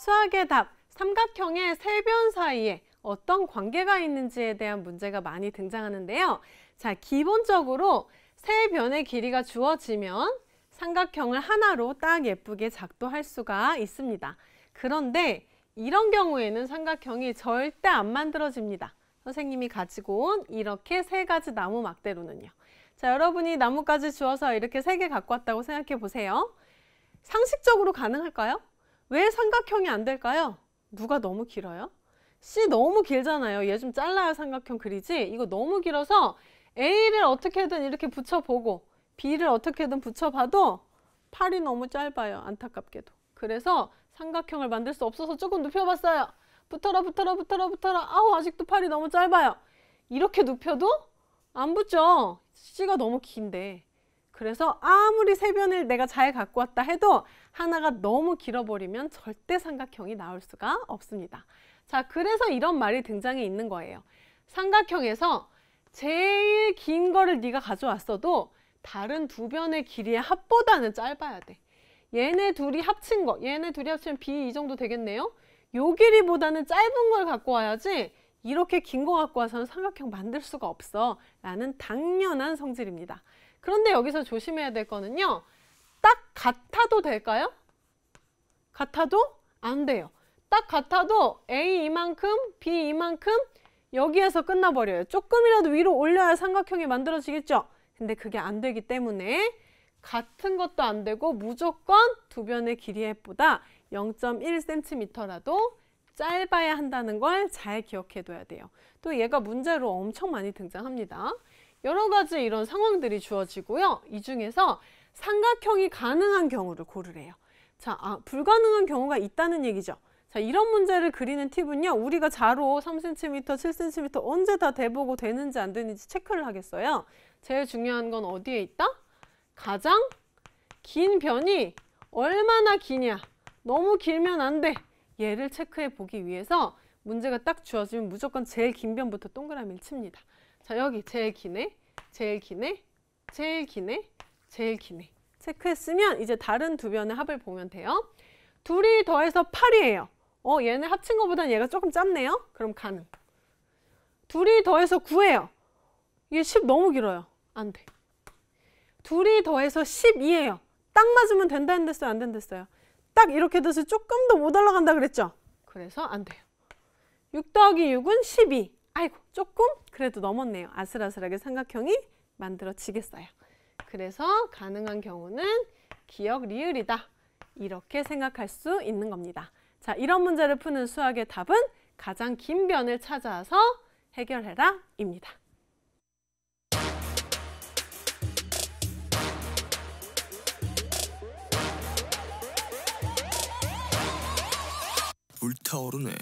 수학의 답, 삼각형의 세 변 사이에 어떤 관계가 있는지에 대한 문제가 많이 등장하는데요. 자, 기본적으로 세 변의 길이가 주어지면 삼각형을 하나로 딱 예쁘게 작도할 수가 있습니다. 그런데 이런 경우에는 삼각형이 절대 안 만들어집니다. 선생님이 가지고 온 이렇게 세 가지 나무 막대로는요. 자, 여러분이 나뭇가지 주어서 이렇게 세 개 갖고 왔다고 생각해 보세요. 상식적으로 가능할까요? 왜 삼각형이 안 될까요? 누가 너무 길어요? C 너무 길잖아요. 얘 좀 잘라요 삼각형 그리지? 이거 너무 길어서 A를 어떻게든 이렇게 붙여보고 B를 어떻게든 붙여봐도 팔이 너무 짧아요. 안타깝게도. 그래서 삼각형을 만들 수 없어서 조금 눕혀봤어요. 붙어라 붙어라 붙어라 붙어라 아우 아직도 팔이 너무 짧아요. 이렇게 눕혀도 안 붙죠. C가 너무 긴데 그래서 아무리 세변을 내가 잘 갖고 왔다 해도 하나가 너무 길어버리면 절대 삼각형이 나올 수가 없습니다. 자, 그래서 이런 말이 등장해 있는 거예요. 삼각형에서 제일 긴 거를 네가 가져왔어도 다른 두 변의 길이의 합보다는 짧아야 돼. 얘네 둘이 합친 거, 얘네 둘이 합치면 b 이 정도 되겠네요. 요 길이보다는 짧은 걸 갖고 와야지 이렇게 긴 거 갖고 와서는 삼각형 만들 수가 없어 라는 당연한 성질입니다. 그런데 여기서 조심해야 될 거는요. 딱 같아도 될까요? 같아도 안 돼요. 딱 같아도 A 이만큼, B 이만큼 여기에서 끝나버려요. 조금이라도 위로 올려야 삼각형이 만들어지겠죠? 근데 그게 안 되기 때문에 같은 것도 안 되고 무조건 두 변의 길이보다 0.1cm라도 짧아야 한다는 걸 잘 기억해둬야 돼요. 또 얘가 문제로 엄청 많이 등장합니다. 여러 가지 이런 상황들이 주어지고요. 이 중에서 삼각형이 가능한 경우를 고르래요. 자, 아, 불가능한 경우가 있다는 얘기죠. 자, 이런 문제를 그리는 팁은요. 우리가 자로 3cm, 7cm 언제 다 대보고 되는지 안 되는지 체크를 하겠어요. 제일 중요한 건 어디에 있다? 가장 긴 변이 얼마나 기냐. 너무 길면 안 돼. 얘를 체크해 보기 위해서 문제가 딱 주어지면 무조건 제일 긴 변부터 동그라미를 칩니다. 자, 여기 제일 기네. 제일 기네, 제일 기네, 제일 기네. 체크했으면 이제 다른 두 변의 합을 보면 돼요. 둘이 더해서 8이에요. 어, 얘네 합친 것보단 얘가 조금 짧네요. 그럼 가능. 둘이 더해서 9예요. 이게 10 너무 길어요. 안 돼. 둘이 더해서 12예요. 딱 맞으면 된다 했는데안 된댔어요? 딱 이렇게 돼서 조금 더못 올라간다 그랬죠? 그래서 안 돼요. 6 더하기 6은 12. 아이고 조금 그래도 넘었네요. 아슬아슬하게 삼각형이 만들어지겠어요. 그래서 가능한 경우는 기억 리을이다. 이렇게 생각할 수 있는 겁니다. 자, 이런 문제를 푸는 수학의 답은 가장 긴 변을 찾아서 해결해라 입니다. 불타오르네.